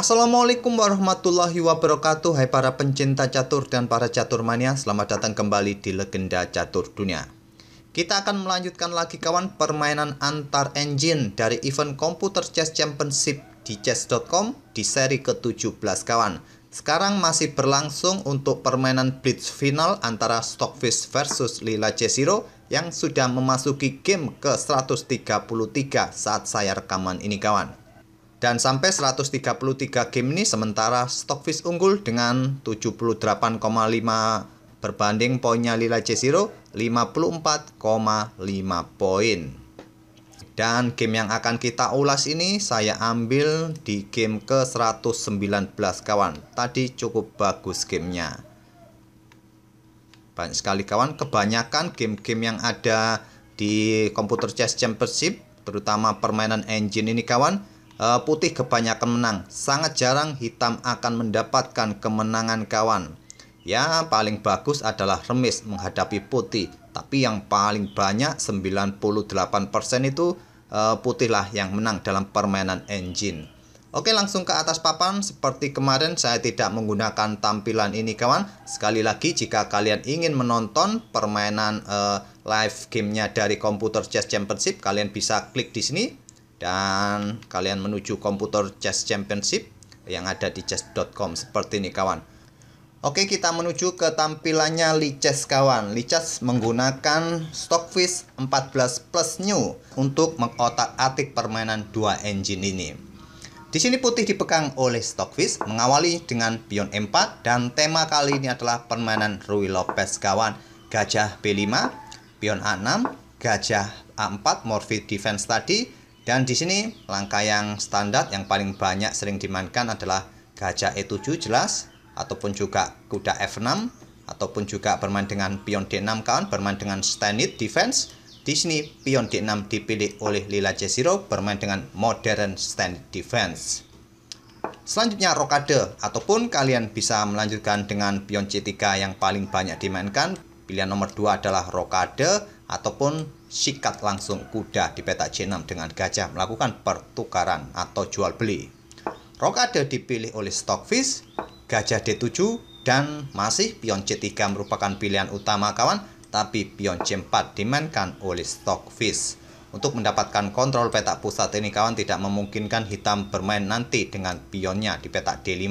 Assalamualaikum warahmatullahi wabarakatuh Hai para pencinta catur dan para catur mania Selamat datang kembali di Legenda Catur Dunia Kita akan melanjutkan lagi kawan permainan antar engine Dari event komputer Chess Championship di chess.com di seri ke-17 kawan Sekarang masih berlangsung untuk permainan blitz final Antara Stockfish versus Lila C0 Yang sudah memasuki game ke-133 saat saya rekaman ini kawan dan sampai 133 game ini sementara Stockfish unggul dengan 78,5 berbanding poinnya Lila C0 54,5 poin. Dan game yang akan kita ulas ini saya ambil di game ke 119 kawan. Tadi cukup bagus gamenya. Banyak sekali kawan, kebanyakan game-game yang ada di komputer chess championship, terutama permainan engine ini kawan, Eh, putih kebanyakan menang. Sangat jarang hitam akan mendapatkan kemenangan kawan. Ya, paling bagus adalah remis menghadapi putih. Tapi yang paling banyak 98% itu eh, putihlah yang menang dalam permainan engine. Oke langsung ke atas papan seperti kemarin saya tidak menggunakan tampilan ini kawan Sekali lagi jika kalian ingin menonton permainan uh, live gamenya dari komputer chess championship Kalian bisa klik di sini dan kalian menuju komputer chess championship yang ada di chess.com seperti ini kawan Oke kita menuju ke tampilannya Lichess kawan Lichess menggunakan Stockfish 14 plus new untuk mengotak-atik permainan dua engine ini di sini putih dipegang oleh Stockfish mengawali dengan pion M4 dan tema kali ini adalah permainan Rui Lopez kawan gajah B5 pion A6 gajah A4 morphe defense tadi dan di sini langkah yang standar yang paling banyak sering dimainkan adalah gajah E7 jelas ataupun juga kuda F6 ataupun juga bermain dengan pion D6 kawan bermain dengan standard defense di sini pion D6 dipilih oleh Lila C0 bermain dengan modern standard defense selanjutnya rokade ataupun kalian bisa melanjutkan dengan pion C3 yang paling banyak dimainkan pilihan nomor 2 adalah rokade ataupun sikat langsung kuda di petak C6 dengan gajah melakukan pertukaran atau jual beli. Rokade dipilih oleh Stockfish, gajah D7 dan masih pion C3 merupakan pilihan utama kawan, tapi pion C4 dimainkan oleh Stockfish. Untuk mendapatkan kontrol petak pusat ini kawan tidak memungkinkan hitam bermain nanti dengan pionnya di petak D5,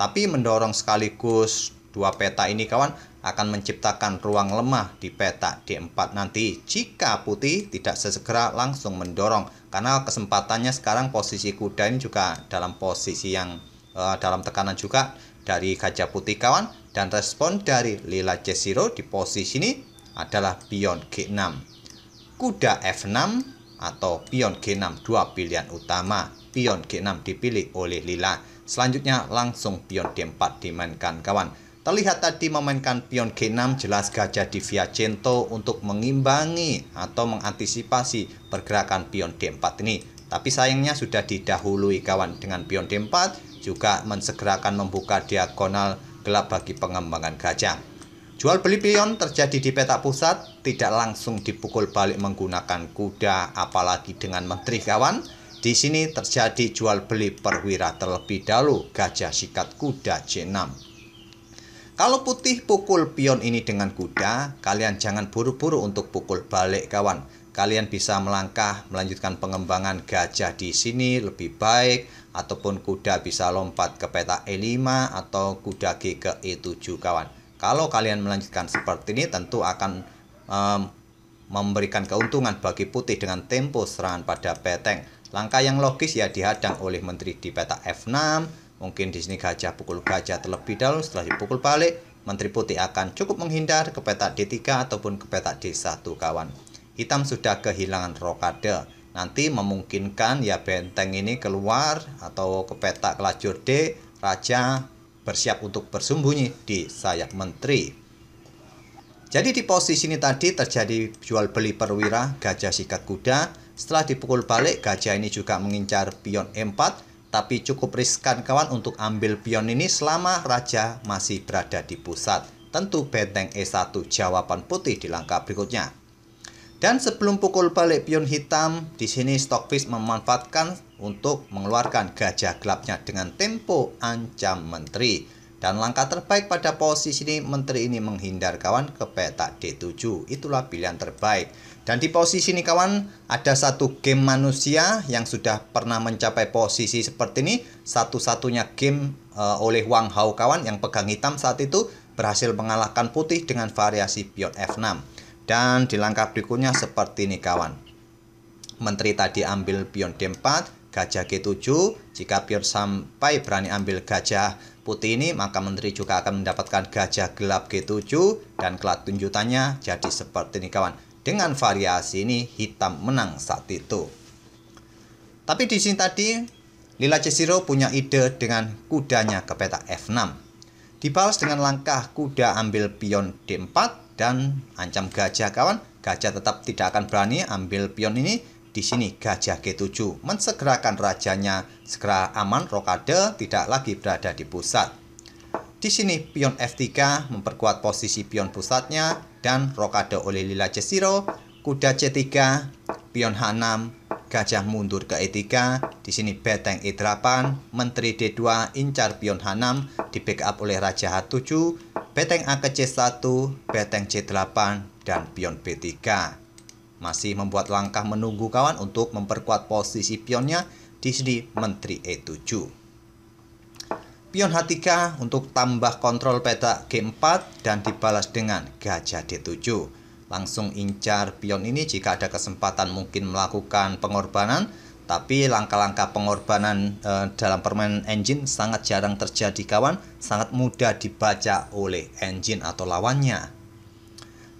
tapi mendorong sekaligus dua peta ini kawan akan menciptakan ruang lemah di peta D4 nanti jika putih tidak sesegera langsung mendorong karena kesempatannya sekarang posisi kuda ini juga dalam posisi yang uh, dalam tekanan juga dari gajah putih kawan dan respon dari lila C0 di posisi ini adalah pion G6 kuda F6 atau pion G6 dua pilihan utama pion G6 dipilih oleh lila selanjutnya langsung pion D4 dimainkan kawan Terlihat tadi memainkan pion G6 jelas gajah di via cento untuk mengimbangi atau mengantisipasi pergerakan pion D4 ini. Tapi sayangnya sudah didahului kawan dengan pion D4 juga mensegerakan membuka diagonal gelap bagi pengembangan gajah. Jual beli pion terjadi di peta pusat, tidak langsung dipukul balik menggunakan kuda apalagi dengan menteri kawan. Di sini terjadi jual beli perwira terlebih dahulu gajah sikat kuda C6. Kalau putih pukul pion ini dengan kuda, kalian jangan buru-buru untuk pukul balik kawan. Kalian bisa melangkah melanjutkan pengembangan gajah di sini lebih baik ataupun kuda bisa lompat ke peta E5 atau kuda G ke E7 kawan. Kalau kalian melanjutkan seperti ini tentu akan um, memberikan keuntungan bagi putih dengan tempo serangan pada peteng. Langkah yang logis ya dihadang oleh menteri di peta F6 Mungkin di sini gajah pukul gajah terlebih dahulu setelah dipukul balik, Menteri Putih akan cukup menghindar ke petak D3 ataupun ke petak D1 kawan. Hitam sudah kehilangan rokade. Nanti memungkinkan ya benteng ini keluar atau ke petak lajur D, Raja bersiap untuk bersembunyi di sayap Menteri. Jadi di posisi ini tadi terjadi jual beli perwira gajah sikat kuda. Setelah dipukul balik, gajah ini juga mengincar pion E4 tapi cukup riskan kawan untuk ambil pion ini selama raja masih berada di pusat. Tentu benteng E1 jawaban putih di langkah berikutnya. Dan sebelum pukul balik pion hitam, di sini Stockfish memanfaatkan untuk mengeluarkan gajah gelapnya dengan tempo ancam menteri. Dan langkah terbaik pada posisi ini, menteri ini menghindar kawan ke peta D7. Itulah pilihan terbaik. Dan di posisi ini kawan, ada satu game manusia yang sudah pernah mencapai posisi seperti ini. Satu-satunya game uh, oleh Wang Hao kawan yang pegang hitam saat itu berhasil mengalahkan putih dengan variasi pion F6. Dan di langkah berikutnya seperti ini kawan. Menteri tadi ambil pion D4, gajah G7. Jika pion sampai berani ambil gajah putih ini, maka menteri juga akan mendapatkan gajah gelap G7. Dan kelanjutannya jadi seperti ini kawan dengan variasi ini hitam menang saat itu. Tapi di sini tadi Lila Cesiro punya ide dengan kudanya ke peta F6. Dibalas dengan langkah kuda ambil pion D4 dan ancam gajah kawan. Gajah tetap tidak akan berani ambil pion ini. Di sini gajah G7 mensegerakan rajanya segera aman rokade tidak lagi berada di pusat. Di sini pion F3 memperkuat posisi pion pusatnya dan rokade oleh Lila C0, kuda C3, pion H6, gajah mundur ke E3, di sini beteng E8, menteri D2 incar pion H6 di backup oleh raja H7, beteng A ke C1, beteng C8 dan pion B3. Masih membuat langkah menunggu kawan untuk memperkuat posisi pionnya di sini menteri E7 pion H3 untuk tambah kontrol peta G4 dan dibalas dengan gajah D7. Langsung incar pion ini jika ada kesempatan mungkin melakukan pengorbanan, tapi langkah-langkah pengorbanan e, dalam permainan engine sangat jarang terjadi kawan, sangat mudah dibaca oleh engine atau lawannya.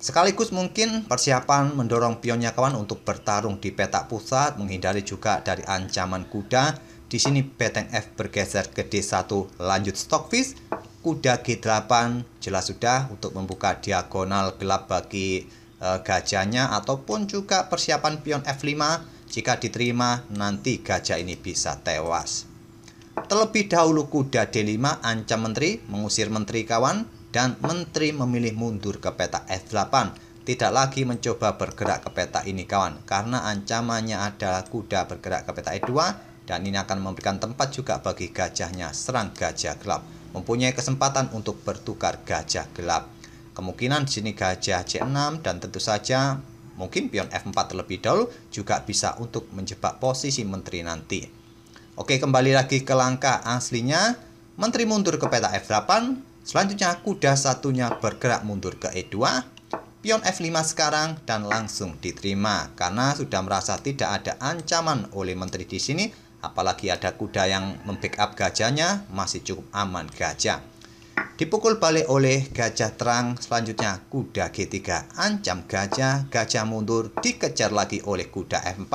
Sekaligus mungkin persiapan mendorong pionnya kawan untuk bertarung di peta pusat, menghindari juga dari ancaman kuda di sini beteng F bergeser ke D1 lanjut Stockfish. Kuda G8 jelas sudah untuk membuka diagonal gelap bagi e, gajahnya ataupun juga persiapan pion F5 jika diterima nanti gajah ini bisa tewas. Terlebih dahulu kuda D5 ancam menteri mengusir menteri kawan dan menteri memilih mundur ke peta F8 tidak lagi mencoba bergerak ke peta ini kawan karena ancamannya adalah kuda bergerak ke peta E2 dan ini akan memberikan tempat juga bagi gajahnya serang gajah gelap mempunyai kesempatan untuk bertukar gajah gelap kemungkinan di sini gajah C6 dan tentu saja mungkin pion F4 terlebih dahulu juga bisa untuk menjebak posisi menteri nanti. Oke, kembali lagi ke langkah aslinya. Menteri mundur ke peta F8, selanjutnya kuda satunya bergerak mundur ke E2, pion F5 sekarang dan langsung diterima karena sudah merasa tidak ada ancaman oleh menteri di sini Apalagi ada kuda yang membackup gajahnya, masih cukup aman gajah. Dipukul balik oleh gajah terang, selanjutnya kuda G3 ancam gajah, gajah mundur, dikejar lagi oleh kuda F4,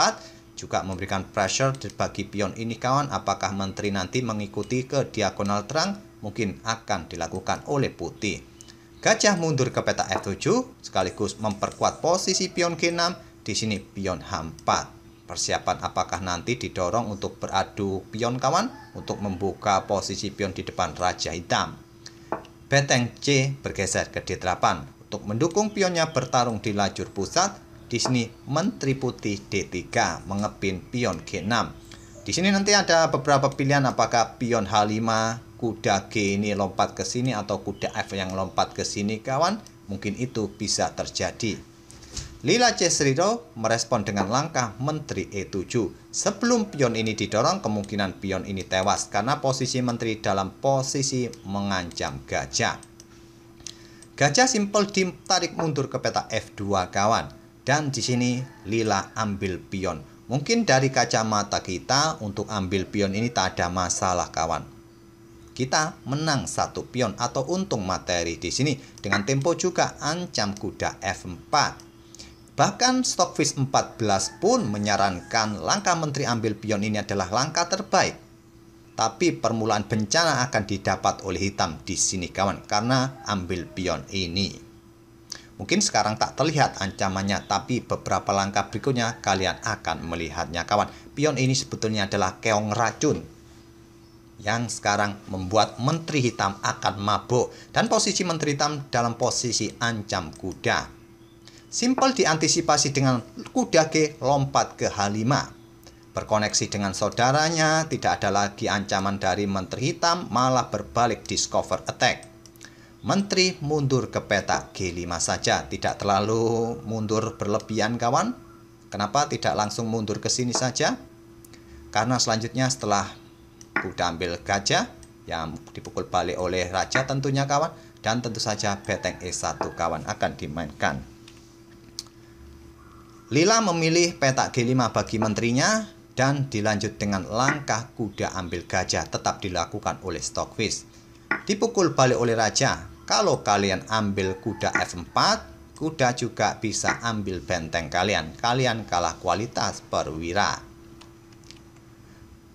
juga memberikan pressure bagi pion ini kawan, apakah menteri nanti mengikuti ke diagonal terang, mungkin akan dilakukan oleh putih. Gajah mundur ke peta F7, sekaligus memperkuat posisi pion G6, di sini pion H4. Persiapan apakah nanti didorong untuk beradu pion kawan untuk membuka posisi pion di depan Raja Hitam. Benteng C bergeser ke D8 untuk mendukung pionnya bertarung di lajur pusat. Di sini Menteri Putih D3 mengepin pion G6. Di sini nanti ada beberapa pilihan apakah pion H5, kuda G ini lompat ke sini atau kuda F yang lompat ke sini kawan. Mungkin itu bisa terjadi. Lila Cesriro merespon dengan langkah Menteri E7. Sebelum pion ini didorong, kemungkinan pion ini tewas karena posisi Menteri dalam posisi mengancam gajah. Gajah simpel ditarik mundur ke peta F2 kawan. Dan di sini Lila ambil pion. Mungkin dari kacamata kita untuk ambil pion ini tak ada masalah kawan kita menang satu pion atau untung materi di sini dengan tempo juga ancam kuda F4. Bahkan Stockfish 14 pun menyarankan langkah menteri ambil pion ini adalah langkah terbaik. Tapi permulaan bencana akan didapat oleh hitam di sini kawan karena ambil pion ini. Mungkin sekarang tak terlihat ancamannya tapi beberapa langkah berikutnya kalian akan melihatnya kawan. Pion ini sebetulnya adalah keong racun yang sekarang membuat menteri hitam akan mabuk dan posisi menteri hitam dalam posisi ancam kuda. Simpel diantisipasi dengan kuda G lompat ke H5. Berkoneksi dengan saudaranya, tidak ada lagi ancaman dari Menteri Hitam, malah berbalik discover attack. Menteri mundur ke peta G5 saja, tidak terlalu mundur berlebihan kawan. Kenapa tidak langsung mundur ke sini saja? Karena selanjutnya setelah kuda ambil gajah, yang dipukul balik oleh raja tentunya kawan dan tentu saja beteng E1 kawan akan dimainkan Lila memilih petak G5 bagi menterinya dan dilanjut dengan langkah kuda ambil gajah tetap dilakukan oleh Stockfish. Dipukul balik oleh raja. Kalau kalian ambil kuda F4, kuda juga bisa ambil benteng kalian. Kalian kalah kualitas perwira.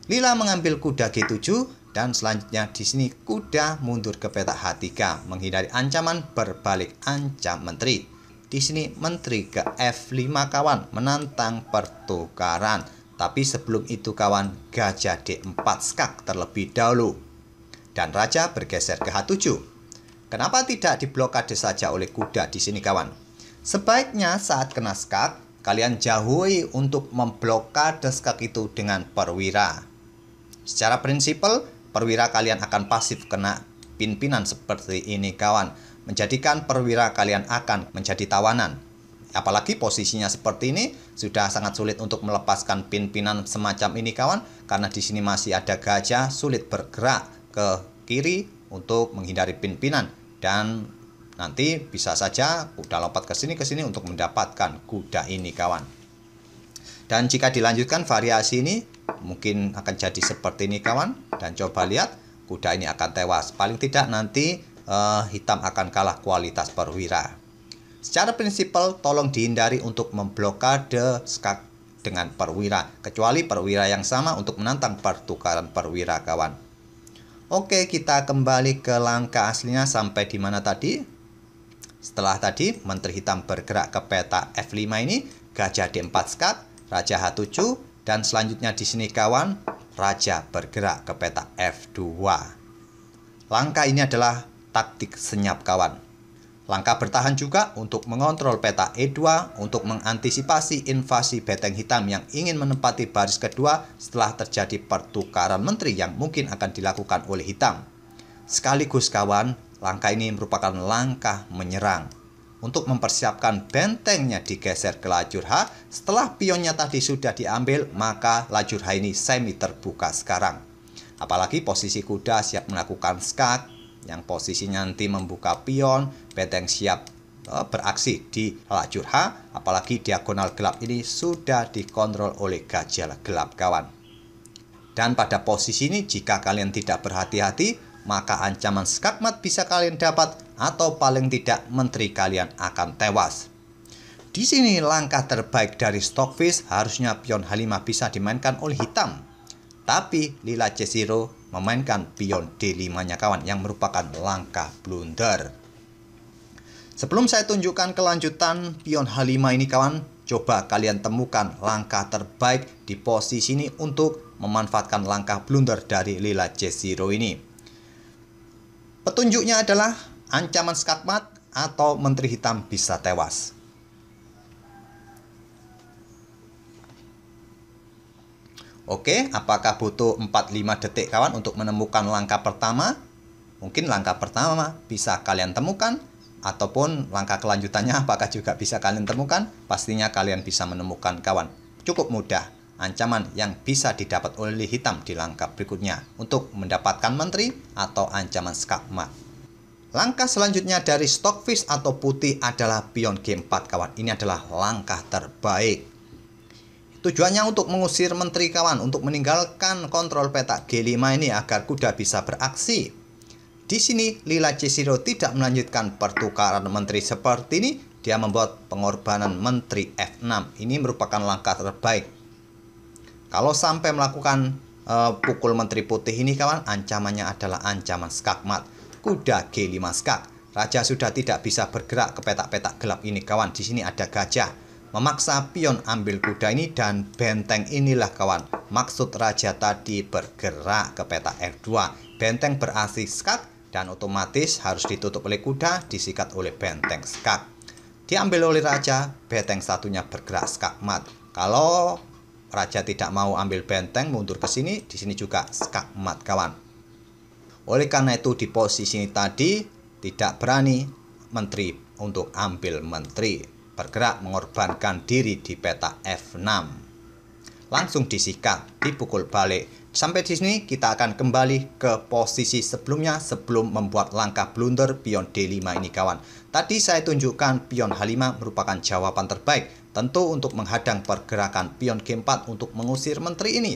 Lila mengambil kuda G7 dan selanjutnya di sini kuda mundur ke petak H3 menghindari ancaman berbalik ancam menteri. Di sini menteri ke F5 kawan menantang pertukaran. Tapi sebelum itu kawan gajah D4 skak terlebih dahulu. Dan raja bergeser ke H7. Kenapa tidak diblokade saja oleh kuda di sini kawan? Sebaiknya saat kena skak, kalian jauhi untuk memblokade skak itu dengan perwira. Secara prinsipal, perwira kalian akan pasif kena pimpinan seperti ini kawan menjadikan perwira kalian akan menjadi tawanan. Apalagi posisinya seperti ini, sudah sangat sulit untuk melepaskan pimpinan semacam ini kawan, karena di sini masih ada gajah sulit bergerak ke kiri untuk menghindari pimpinan dan nanti bisa saja kuda lompat ke sini ke sini untuk mendapatkan kuda ini kawan. Dan jika dilanjutkan variasi ini mungkin akan jadi seperti ini kawan dan coba lihat kuda ini akan tewas. Paling tidak nanti uh, hitam akan kalah kualitas perwira. Secara prinsipal, tolong dihindari untuk memblokade skak dengan perwira, kecuali perwira yang sama untuk menantang pertukaran perwira kawan. Oke, kita kembali ke langkah aslinya sampai di mana tadi? Setelah tadi, Menteri Hitam bergerak ke peta F5 ini, Gajah D4 skak, Raja H7, dan selanjutnya di sini kawan, Raja bergerak ke peta F2. Langkah ini adalah taktik senyap kawan. Langkah bertahan juga untuk mengontrol peta E2 untuk mengantisipasi invasi beteng hitam yang ingin menempati baris kedua setelah terjadi pertukaran menteri yang mungkin akan dilakukan oleh hitam. Sekaligus kawan, langkah ini merupakan langkah menyerang. Untuk mempersiapkan bentengnya digeser ke lajur H, setelah pionnya tadi sudah diambil, maka lajur H ini semi terbuka sekarang. Apalagi posisi kuda siap melakukan skak yang posisinya nanti membuka pion, benteng siap eh, beraksi di lajur H, apalagi diagonal gelap ini sudah dikontrol oleh gajah gelap kawan. Dan pada posisi ini jika kalian tidak berhati-hati, maka ancaman skakmat bisa kalian dapat atau paling tidak menteri kalian akan tewas. Di sini langkah terbaik dari Stockfish harusnya pion H5 bisa dimainkan oleh hitam tapi Lila Cesiro memainkan pion D5-nya kawan yang merupakan langkah blunder. Sebelum saya tunjukkan kelanjutan pion H5 ini kawan, coba kalian temukan langkah terbaik di posisi ini untuk memanfaatkan langkah blunder dari Lila Cesiro ini. Petunjuknya adalah ancaman skakmat atau menteri hitam bisa tewas. Oke, apakah butuh 4-5 detik kawan untuk menemukan langkah pertama? Mungkin langkah pertama bisa kalian temukan ataupun langkah kelanjutannya apakah juga bisa kalian temukan? Pastinya kalian bisa menemukan kawan. Cukup mudah ancaman yang bisa didapat oleh hitam di langkah berikutnya untuk mendapatkan menteri atau ancaman skakmat. Langkah selanjutnya dari stockfish atau putih adalah pion G4 kawan. Ini adalah langkah terbaik Tujuannya untuk mengusir menteri kawan untuk meninggalkan kontrol petak G5 ini agar kuda bisa beraksi. Di sini Lila Cesiro tidak melanjutkan pertukaran menteri seperti ini, dia membuat pengorbanan menteri F6. Ini merupakan langkah terbaik. Kalau sampai melakukan e, pukul menteri putih ini kawan, ancamannya adalah ancaman skakmat. Kuda G5 skak. Raja sudah tidak bisa bergerak ke petak-petak gelap ini kawan. Di sini ada gajah memaksa pion ambil kuda ini dan benteng inilah kawan maksud raja tadi bergerak ke peta f 2 benteng berasi skak dan otomatis harus ditutup oleh kuda disikat oleh benteng skak diambil oleh raja benteng satunya bergerak skak mat kalau raja tidak mau ambil benteng mundur ke sini di sini juga skak mat kawan oleh karena itu di posisi ini tadi tidak berani menteri untuk ambil menteri bergerak mengorbankan diri di peta F6. Langsung disikat, dipukul balik. Sampai di sini kita akan kembali ke posisi sebelumnya sebelum membuat langkah blunder pion D5 ini kawan. Tadi saya tunjukkan pion H5 merupakan jawaban terbaik tentu untuk menghadang pergerakan pion G4 untuk mengusir menteri ini.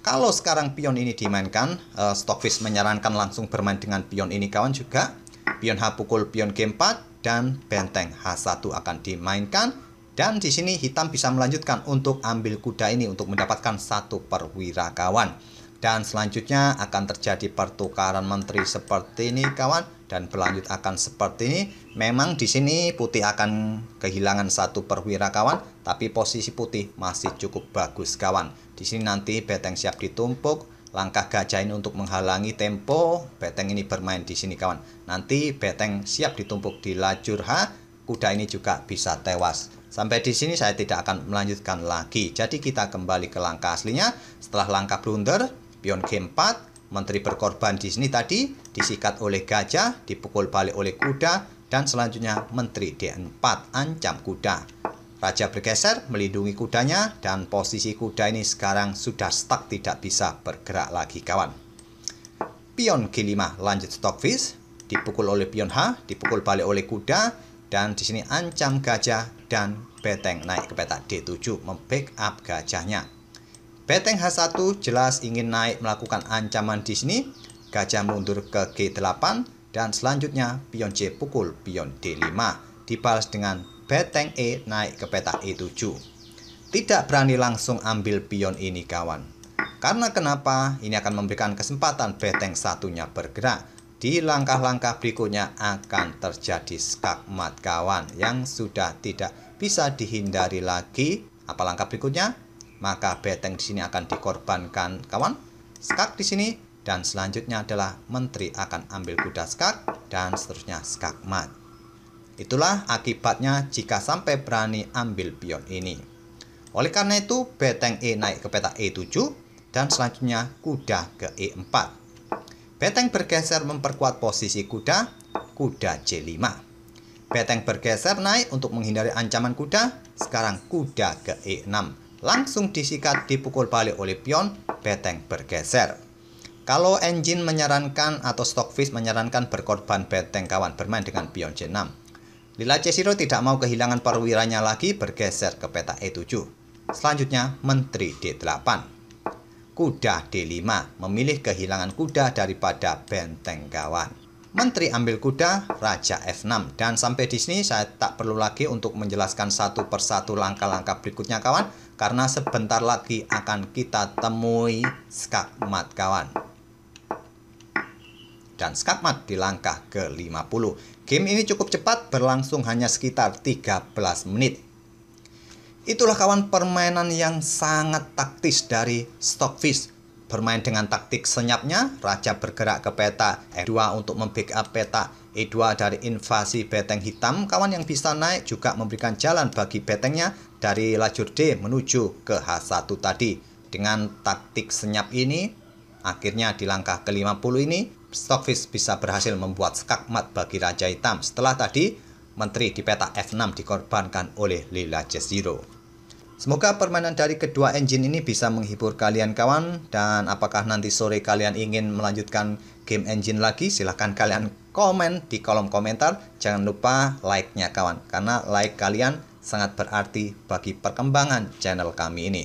Kalau sekarang pion ini dimainkan, eh, Stockfish menyarankan langsung bermain dengan pion ini kawan juga. Pion H pukul pion G4, dan benteng H1 akan dimainkan dan di sini hitam bisa melanjutkan untuk ambil kuda ini untuk mendapatkan satu perwira kawan dan selanjutnya akan terjadi pertukaran menteri seperti ini kawan dan berlanjut akan seperti ini memang di sini putih akan kehilangan satu perwira kawan tapi posisi putih masih cukup bagus kawan di sini nanti benteng siap ditumpuk langkah gajah ini untuk menghalangi tempo beteng ini bermain di sini kawan nanti beteng siap ditumpuk di lajur H kuda ini juga bisa tewas sampai di sini saya tidak akan melanjutkan lagi jadi kita kembali ke langkah aslinya setelah langkah blunder pion G4 menteri berkorban di sini tadi disikat oleh gajah dipukul balik oleh kuda dan selanjutnya menteri D4 ancam kuda Raja bergeser melindungi kudanya dan posisi kuda ini sekarang sudah stuck tidak bisa bergerak lagi kawan. Pion G5 lanjut Stockfish, dipukul oleh pion H, dipukul balik oleh kuda, dan di sini ancam gajah dan beteng naik ke petak D7 membackup gajahnya. Beteng H1 jelas ingin naik melakukan ancaman di sini, gajah mundur ke G8 dan selanjutnya pion C pukul pion D5 dibalas dengan beteng E naik ke petak E7. Tidak berani langsung ambil pion ini kawan. Karena kenapa? Ini akan memberikan kesempatan beteng satunya bergerak. Di langkah-langkah berikutnya akan terjadi skakmat kawan yang sudah tidak bisa dihindari lagi. Apa langkah berikutnya? Maka beteng di sini akan dikorbankan kawan. Skak di sini dan selanjutnya adalah menteri akan ambil kuda skak dan seterusnya skakmat. Itulah akibatnya jika sampai berani ambil pion ini. Oleh karena itu, beteng E naik ke petak E7 dan selanjutnya kuda ke E4. Beteng bergeser memperkuat posisi kuda, kuda C5. Beteng bergeser naik untuk menghindari ancaman kuda, sekarang kuda ke E6. Langsung disikat dipukul balik oleh pion, beteng bergeser. Kalau engine menyarankan atau stockfish menyarankan berkorban beteng kawan bermain dengan pion C6 Lila Cesiro tidak mau kehilangan perwiranya lagi bergeser ke peta E7. Selanjutnya, Menteri D8. Kuda D5 memilih kehilangan kuda daripada benteng kawan. Menteri ambil kuda, Raja F6. Dan sampai di sini saya tak perlu lagi untuk menjelaskan satu persatu langkah-langkah berikutnya kawan. Karena sebentar lagi akan kita temui skakmat kawan dan skakmat di langkah ke-50. Game ini cukup cepat berlangsung hanya sekitar 13 menit. Itulah kawan permainan yang sangat taktis dari Stockfish. Bermain dengan taktik senyapnya, Raja bergerak ke peta E2 untuk membackup peta E2 dari invasi beteng hitam. Kawan yang bisa naik juga memberikan jalan bagi betengnya dari lajur D menuju ke H1 tadi. Dengan taktik senyap ini, akhirnya di langkah ke-50 ini, Stockfish bisa berhasil membuat skakmat bagi Raja Hitam setelah tadi menteri di peta F6 dikorbankan oleh Lila Jezero. Semoga permainan dari kedua engine ini bisa menghibur kalian kawan dan apakah nanti sore kalian ingin melanjutkan game engine lagi silahkan kalian komen di kolom komentar jangan lupa like-nya kawan karena like kalian sangat berarti bagi perkembangan channel kami ini.